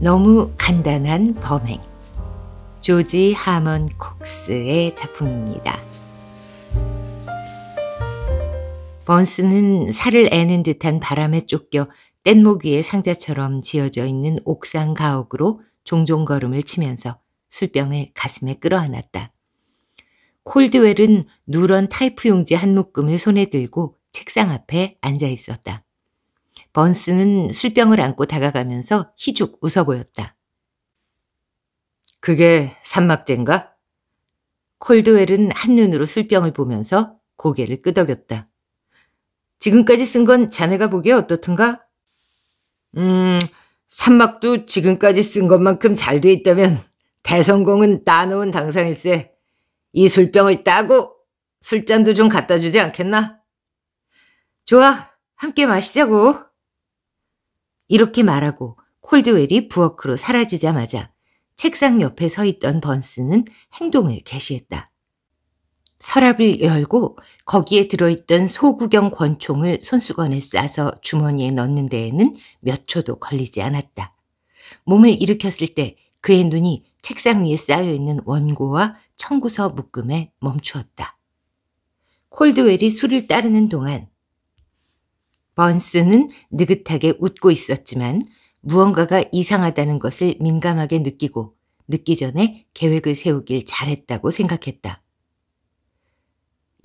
너무 간단한 범행. 조지 하먼 콕스의 작품입니다. 번스는 살을 애는 듯한 바람에 쫓겨 뗏목 위에 상자처럼 지어져 있는 옥상 가옥으로 종종 걸음을 치면서 술병을 가슴에 끌어안았다. 콜드웰은 누런 타이프 용지 한 묶음을 손에 들고 책상 앞에 앉아 있었다. 번스는 술병을 안고 다가가면서 희죽 웃어 보였다. 그게 산막제인가? 콜드웰은 한눈으로 술병을 보면서 고개를 끄덕였다. 지금까지 쓴 건 자네가 보기에 어떻든가? 음, 산막도 지금까지 쓴 것만큼 잘 돼 있다면 대성공은 따놓은 당상일세. 이 술병을 따고 술잔도 좀 갖다 주지 않겠나? 좋아, 함께 마시자고. 이렇게 말하고 콜드웰이 부엌으로 사라지자마자 책상 옆에 서 있던 번스는 행동을 개시했다. 서랍을 열고 거기에 들어있던 소구경 권총을 손수건에 싸서 주머니에 넣는 데에는 몇 초도 걸리지 않았다. 몸을 일으켰을 때 그의 눈이 책상 위에 쌓여있는 원고와 청구서 묶음에 멈추었다. 콜드웰이 술을 따르는 동안 번스는 느긋하게 웃고 있었지만 무언가가 이상하다는 것을 민감하게 느끼고 늦기 전에 계획을 세우길 잘했다고 생각했다.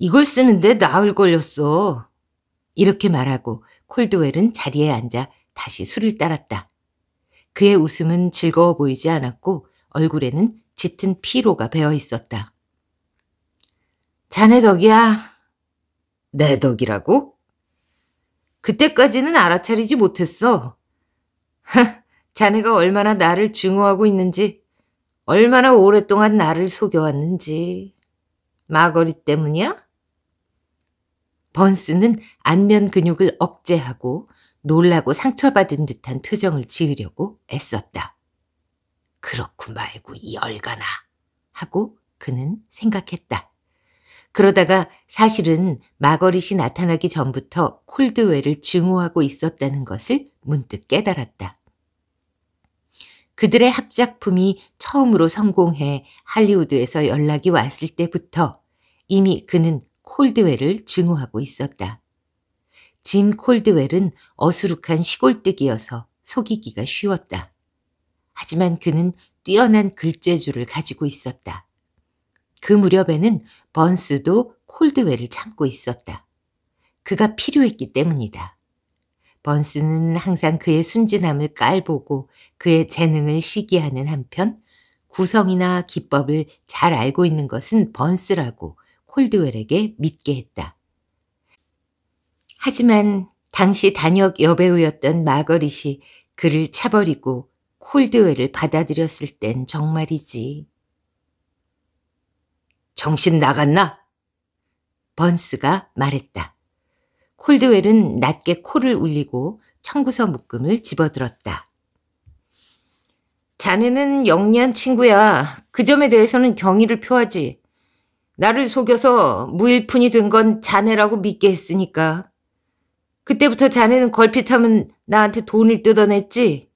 이걸 쓰는데 나흘 걸렸어. 이렇게 말하고 콜드웰은 자리에 앉아 다시 술을 따랐다. 그의 웃음은 즐거워 보이지 않았고 얼굴에는 짙은 피로가 배어 있었다. 자네 덕이야. 내 덕이라고? 그때까지는 알아차리지 못했어. 하, 자네가 얼마나 나를 증오하고 있는지, 얼마나 오랫동안 나를 속여왔는지. 마거리 때문이야? 번스는 안면 근육을 억제하고 놀라고 상처받은 듯한 표정을 지으려고 애썼다. 그렇고 말고 이얼가나 하고 그는 생각했다. 그러다가 사실은 마거릿이 나타나기 전부터 콜드웰을 증오하고 있었다는 것을 문득 깨달았다. 그들의 합작품이 처음으로 성공해 할리우드에서 연락이 왔을 때부터 이미 그는 콜드웰을 증오하고 있었다. 짐 콜드웰은 어수룩한 시골뜨기여서 속이기가 쉬웠다. 하지만 그는 뛰어난 글재주를 가지고 있었다. 그 무렵에는 번스도 콜드웰을 참고 있었다. 그가 필요했기 때문이다. 번스는 항상 그의 순진함을 깔보고 그의 재능을 시기하는 한편 구성이나 기법을 잘 알고 있는 것은 번스라고 콜드웰에게 믿게 했다. 하지만 당시 단역 여배우였던 마거릿이 그를 차버리고 콜드웰을 받아들였을 땐 정말이지. 정신 나갔나? 번스가 말했다. 콜드웰은 낮게 코를 울리고 청구서 묶음을 집어들었다. 자네는 영리한 친구야. 그 점에 대해서는 경의를 표하지. 나를 속여서 무일푼이 된 건 자네라고 믿게 했으니까. 그때부터 자네는 걸핏하면 나한테 돈을 뜯어냈지.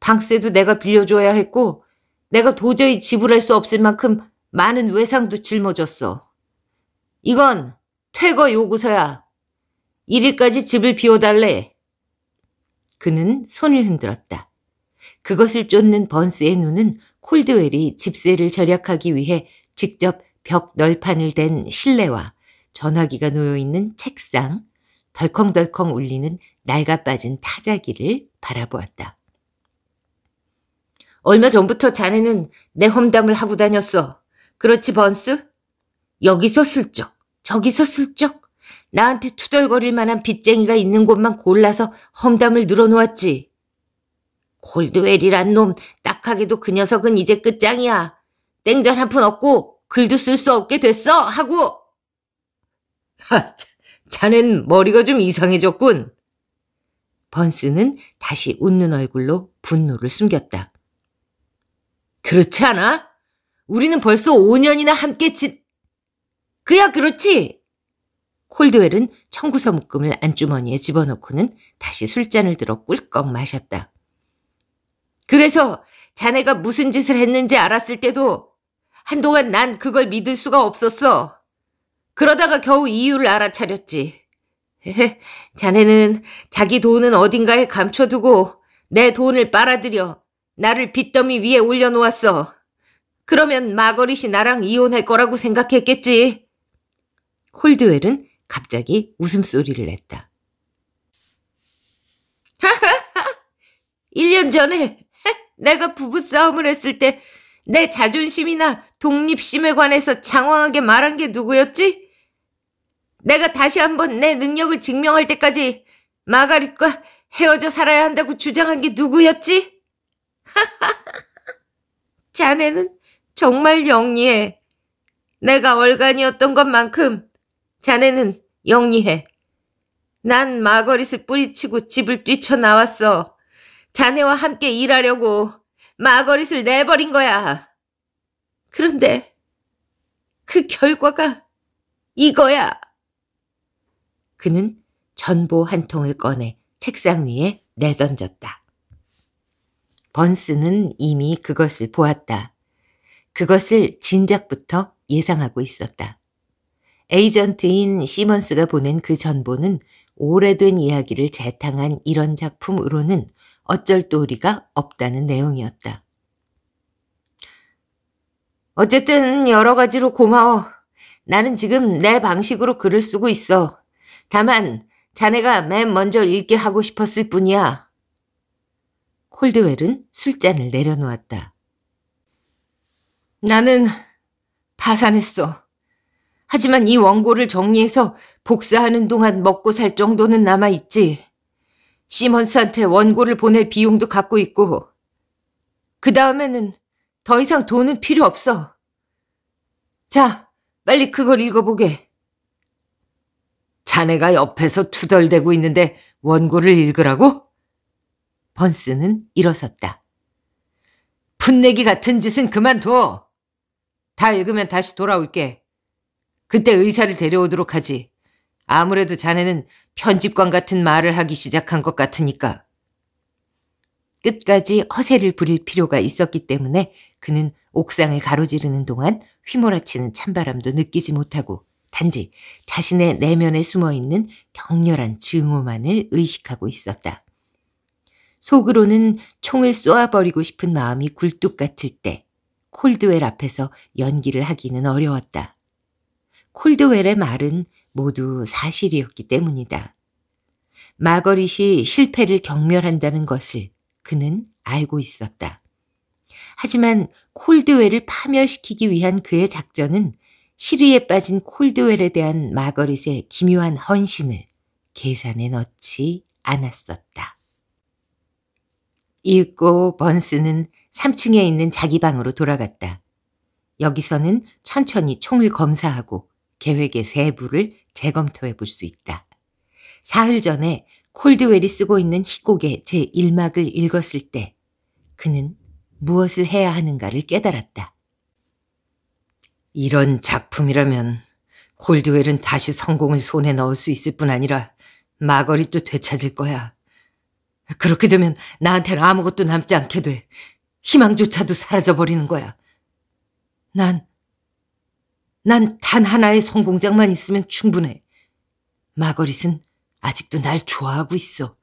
방세도 내가 빌려줘야 했고 내가 도저히 지불할 수 없을 만큼 많은 외상도 짊어졌어. 이건 퇴거 요구서야. 1일까지 집을 비워달래. 그는 손을 흔들었다. 그것을 쫓는 번스의 눈은 콜드웰이 집세를 절약하기 위해 직접 벽 널판을 댄 실내와 전화기가 놓여있는 책상, 덜컹덜컹 울리는 낡아 빠진 타자기를 바라보았다. 얼마 전부터 자네는 내 험담을 하고 다녔어. 그렇지 번스? 여기서 슬쩍 저기서 슬쩍 나한테 투덜거릴 만한 빚쟁이가 있는 곳만 골라서 험담을 늘어놓았지. 골드웰이란 놈 딱하게도 그 녀석은 이제 끝장이야. 땡전 한 푼 없고 글도 쓸 수 없게 됐어 하고. 하, 자넨 머리가 좀 이상해졌군. 번스는 다시 웃는 얼굴로 분노를 숨겼다. 그렇지 않아? 우리는 벌써 5년이나 함께 짓... 그야 그렇지! 콜드웰은 청구서 묶음을 안주머니에 집어넣고는 다시 술잔을 들어 꿀꺽 마셨다. 그래서 자네가 무슨 짓을 했는지 알았을 때도 한동안 난 그걸 믿을 수가 없었어. 그러다가 겨우 이유를 알아차렸지. 자네는 자기 돈은 어딘가에 감춰두고 내 돈을 빨아들여 나를 빚더미 위에 올려놓았어. 그러면 마거릿이 나랑 이혼할 거라고 생각했겠지. 홀드웰은 갑자기 웃음소리를 냈다. 하하하! 1년 전에 내가 부부싸움을 했을 때 내 자존심이나 독립심에 관해서 장황하게 말한 게 누구였지? 내가 다시 한번 내 능력을 증명할 때까지 마가릿과 헤어져 살아야 한다고 주장한 게 누구였지? 하하하! 자네는 정말 영리해. 내가 얼간이었던 것만큼 자네는 영리해. 난 마거릿을 뿌리치고 집을 뛰쳐나왔어. 자네와 함께 일하려고 마거릿을 내버린 거야. 그런데 그 결과가 이거야. 그는 전보 한 통을 꺼내 책상 위에 내던졌다. 번스는 이미 그것을 보았다. 그것을 진작부터 예상하고 있었다. 에이전트인 시먼스가 보낸 그 전보는 오래된 이야기를 재탕한 이런 작품으로는 어쩔 도리가 없다는 내용이었다. 어쨌든 여러 가지로 고마워. 나는 지금 내 방식으로 글을 쓰고 있어. 다만 자네가 맨 먼저 읽게 하고 싶었을 뿐이야. 콜드웰은 술잔을 내려놓았다. 나는 파산했어. 하지만 이 원고를 정리해서 복사하는 동안 먹고 살 정도는 남아있지. 시먼스한테 원고를 보낼 비용도 갖고 있고. 그 다음에는 더 이상 돈은 필요 없어. 자, 빨리 그걸 읽어보게. 자네가 옆에서 투덜대고 있는데 원고를 읽으라고? 번스는 일어섰다. 분내기 같은 짓은 그만둬. 다 읽으면 다시 돌아올게. 그때 의사를 데려오도록 하지. 아무래도 자네는 편집관 같은 말을 하기 시작한 것 같으니까. 끝까지 허세를 부릴 필요가 있었기 때문에 그는 옥상을 가로지르는 동안 휘몰아치는 찬바람도 느끼지 못하고 단지 자신의 내면에 숨어 있는 격렬한 증오만을 의식하고 있었다. 속으로는 총을 쏘아버리고 싶은 마음이 굴뚝 같을 때 콜드웰 앞에서 연기를 하기는 어려웠다. 콜드웰의 말은 모두 사실이었기 때문이다. 마거릿이 실패를 경멸한다는 것을 그는 알고 있었다. 하지만 콜드웰을 파멸시키기 위한 그의 작전은 시리에 빠진 콜드웰에 대한 마거릿의 기묘한 헌신을 계산에 넣지 않았었다. 이윽고 번스는 3층에 있는 자기 방으로 돌아갔다. 여기서는 천천히 총을 검사하고 계획의 세부를 재검토해 볼 수 있다. 사흘 전에 콜드웰이 쓰고 있는 희곡의 제1막을 읽었을 때 그는 무엇을 해야 하는가를 깨달았다. 이런 작품이라면 콜드웰은 다시 성공을 손에 넣을 수 있을 뿐 아니라 마거릿도 되찾을 거야. 그렇게 되면 나한테는 아무것도 남지 않게 돼. 희망조차도 사라져버리는 거야. 난, 난 단 하나의 성공장만 있으면 충분해. 마거릿은 아직도 날 좋아하고 있어.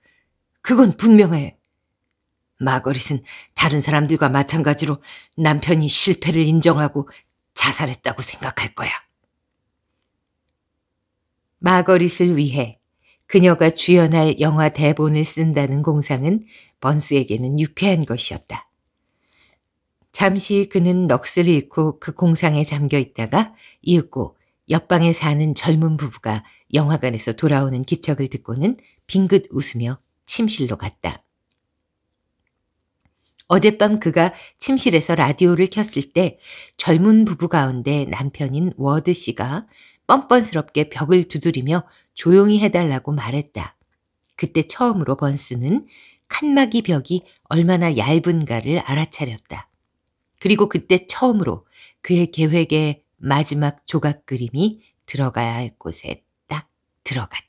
그건 분명해. 마거릿은 다른 사람들과 마찬가지로 남편이 실패를 인정하고 자살했다고 생각할 거야. 마거릿을 위해 그녀가 주연할 영화 대본을 쓴다는 공상은 번스에게는 유쾌한 것이었다. 잠시 그는 넋을 잃고 그 공상에 잠겨 있다가 이윽고 옆방에 사는 젊은 부부가 영화관에서 돌아오는 기척을 듣고는 빙긋 웃으며 침실로 갔다. 어젯밤 그가 침실에서 라디오를 켰을 때 젊은 부부 가운데 남편인 워드 씨가 뻔뻔스럽게 벽을 두드리며 조용히 해달라고 말했다. 그때 처음으로 번스는 칸막이 벽이 얼마나 얇은가를 알아차렸다. 그리고 그때 처음으로 그의 계획의 마지막 조각 그림이 들어가야 할 곳에 딱 들어갔다.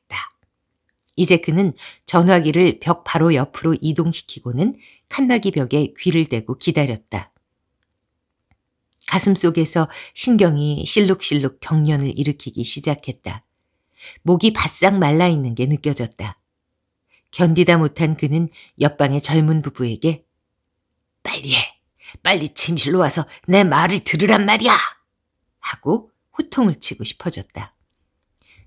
이제 그는 전화기를 벽 바로 옆으로 이동시키고는 칸막이 벽에 귀를 대고 기다렸다. 가슴 속에서 신경이 실룩실룩 경련을 일으키기 시작했다. 목이 바싹 말라 있는 게 느껴졌다. 견디다 못한 그는 옆방의 젊은 부부에게 빨리 해! 빨리 침실로 와서 내 말을 들으란 말이야! 하고 호통을 치고 싶어졌다.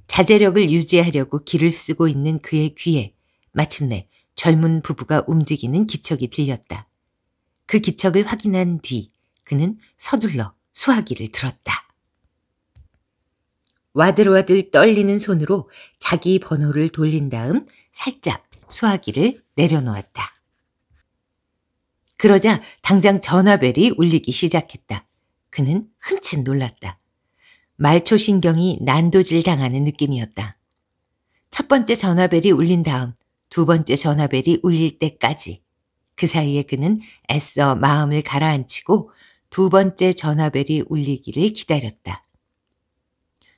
자제력을 유지하려고 길을 쓰고 있는 그의 귀에 마침내 젊은 부부가 움직이는 기척이 들렸다. 그 기척을 확인한 뒤 그는 서둘러 수화기를 들었다. 와들와들 떨리는 손으로 자기 번호를 돌린 다음 살짝 수화기를 내려놓았다. 그러자 당장 전화벨이 울리기 시작했다. 그는 흠칫 놀랐다. 말초신경이 난도질 당하는 느낌이었다. 첫 번째 전화벨이 울린 다음 두 번째 전화벨이 울릴 때까지 그 사이에 그는 애써 마음을 가라앉히고 두 번째 전화벨이 울리기를 기다렸다.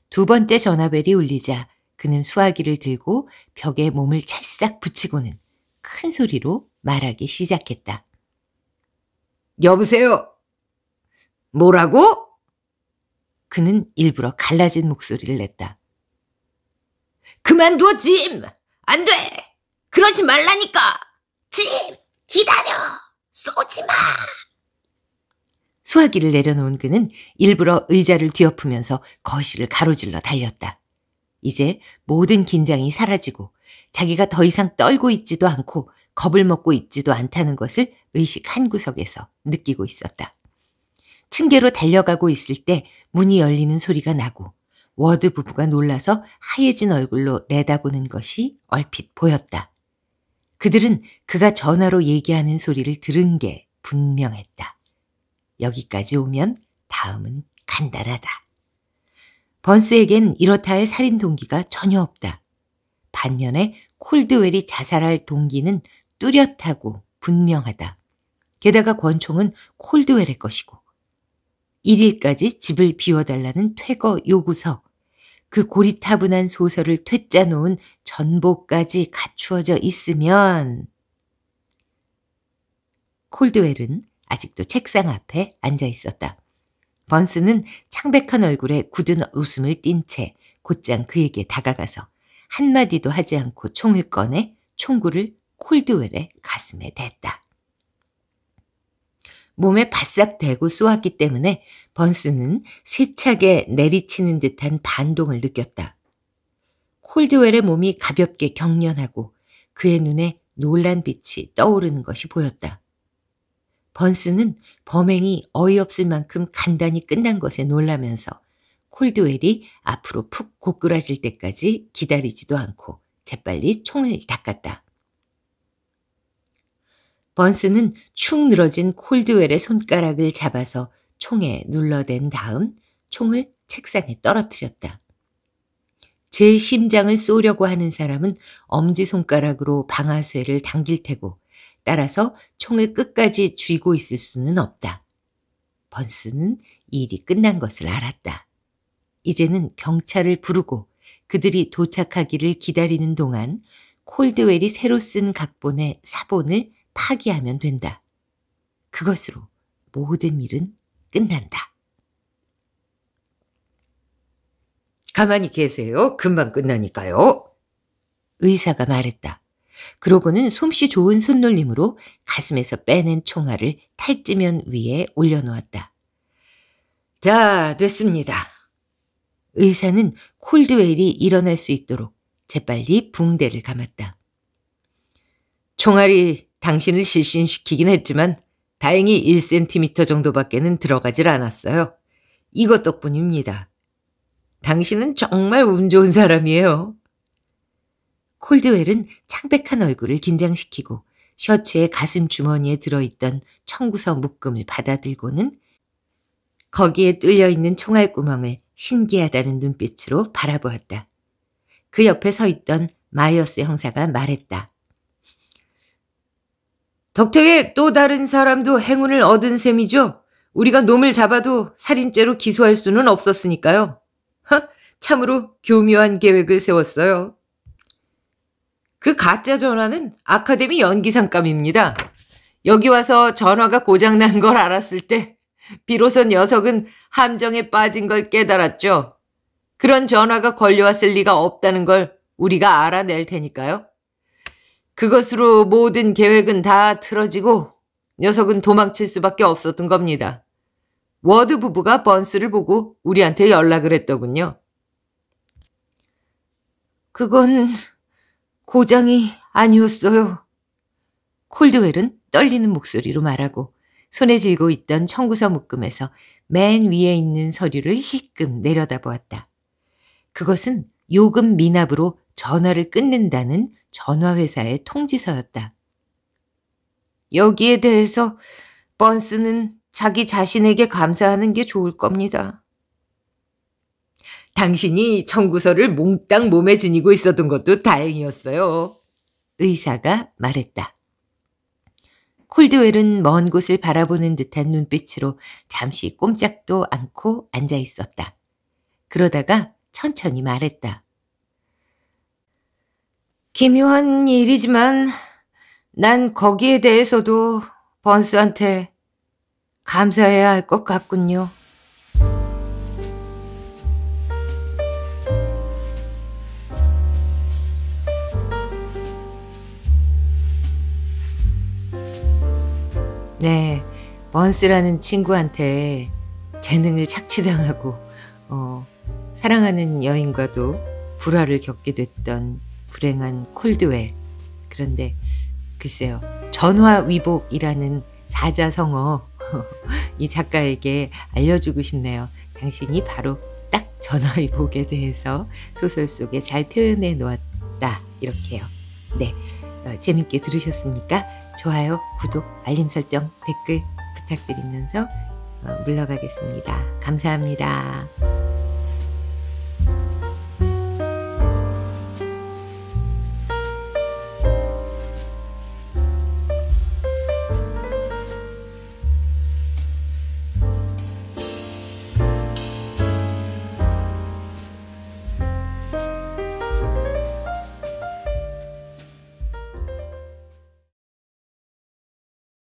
두 번째 전화벨이 울리자 그는 수화기를 들고 벽에 몸을 찰싹 붙이고는 큰 소리로 말하기 시작했다. 여보세요? 뭐라고? 그는 일부러 갈라진 목소리를 냈다. 그만둬, 짐! 안 돼! 그러지 말라니까! 짐! 기다려! 쏘지 마! 수화기를 내려놓은 그는 일부러 의자를 뒤엎으면서 거실을 가로질러 달렸다. 이제 모든 긴장이 사라지고 자기가 더 이상 떨고 있지도 않고 겁을 먹고 있지도 않다는 것을 의식 한 구석에서 느끼고 있었다. 층계로 달려가고 있을 때 문이 열리는 소리가 나고 워드 부부가 놀라서 하얘진 얼굴로 내다보는 것이 얼핏 보였다. 그들은 그가 전화로 얘기하는 소리를 들은 게 분명했다. 여기까지 오면 다음은 간단하다. 번스에겐 이렇다 할 살인 동기가 전혀 없다. 반면에 콜드웰이 자살할 동기는 뚜렷하고 분명하다. 게다가 권총은 콜드웰의 것이고 1일까지 집을 비워달라는 퇴거 요구서, 그 고리타분한 소설을 퇴짜 놓은 전보까지 갖추어져 있으면 콜드웰은 아직도 책상 앞에 앉아 있었다. 번스는 창백한 얼굴에 굳은 웃음을 띤 채 곧장 그에게 다가가서 한마디도 하지 않고 총을 꺼내 총구를 콜드웰의 가슴에 댔다. 몸에 바싹 대고 쏘았기 때문에 번스는 세차게 내리치는 듯한 반동을 느꼈다. 콜드웰의 몸이 가볍게 경련하고 그의 눈에 놀란 빛이 떠오르는 것이 보였다. 번스는 범행이 어이없을 만큼 간단히 끝난 것에 놀라면서 콜드웰이 앞으로 푹 고꾸라질 때까지 기다리지도 않고 재빨리 총을 닦았다. 번스는 축 늘어진 콜드웰의 손가락을 잡아서 총에 눌러댄 다음 총을 책상에 떨어뜨렸다. 제 심장을 쏘려고 하는 사람은 엄지손가락으로 방아쇠를 당길 테고 따라서 총을 끝까지 쥐고 있을 수는 없다. 번스는 일이 끝난 것을 알았다. 이제는 경찰을 부르고 그들이 도착하기를 기다리는 동안 콜드웰이 새로 쓴 각본의 사본을 파기하면 된다. 그것으로 모든 일은 끝난다. 가만히 계세요. 금방 끝나니까요. 의사가 말했다. 그러고는 솜씨 좋은 손놀림으로 가슴에서 빼낸 총알을 탈지면 위에 올려놓았다. 자, 됐습니다. 의사는 콜드웰이 일어날 수 있도록 재빨리 붕대를 감았다. 총알이 당신을 실신시키긴 했지만 다행히 1cm 정도밖에는 들어가질 않았어요. 이것 덕분입니다. 당신은 정말 운 좋은 사람이에요. 콜드웰은 창백한 얼굴을 긴장시키고 셔츠의 가슴 주머니에 들어있던 청구서 묶음을 받아들고는 거기에 뚫려있는 총알 구멍을 신기하다는 눈빛으로 바라보았다. 그 옆에 서 있던 마이어스 형사가 말했다. 덕택의 또 다른 사람도 행운을 얻은 셈이죠. 우리가 놈을 잡아도 살인죄로 기소할 수는 없었으니까요. 허, 참으로 교묘한 계획을 세웠어요. 그 가짜 전화는 아카데미 연기상감입니다. 여기 와서 전화가 고장난 걸 알았을 때 비로소 녀석은 함정에 빠진 걸 깨달았죠. 그런 전화가 걸려왔을 리가 없다는 걸 우리가 알아낼 테니까요. 그것으로 모든 계획은 다 틀어지고 녀석은 도망칠 수밖에 없었던 겁니다. 워드 부부가 번스를 보고 우리한테 연락을 했더군요. 그건 고장이 아니었어요. 콜드웰은 떨리는 목소리로 말하고 손에 들고 있던 청구서 묶음에서 맨 위에 있는 서류를 힐끔 내려다보았다. 그것은 요금 미납으로 전화를 끊는다는 전화회사의 통지서였다. 여기에 대해서 번스는 자기 자신에게 감사하는 게 좋을 겁니다. 당신이 청구서를 몽땅 몸에 지니고 있었던 것도 다행이었어요. 의사가 말했다. 콜드웰은 먼 곳을 바라보는 듯한 눈빛으로 잠시 꼼짝도 않고 앉아 있었다. 그러다가 천천히 말했다. 기묘한 일이지만 난 거기에 대해서도 번스한테 감사해야 할 것 같군요. 네, 번스라는 친구한테 재능을 착취당하고 어, 사랑하는 여인과도 불화를 겪게 됐던 불행한 콜드웰. 그런데 글쎄요. 전화위복이라는 사자성어 이 작가에게 알려주고 싶네요. 당신이 바로 딱 전화위복에 대해서 소설 속에 잘 표현해 놓았다. 이렇게요. 네. 어, 재밌게 들으셨습니까? 좋아요, 구독, 알림 설정, 댓글 부탁드리면서 어, 물러가겠습니다. 감사합니다.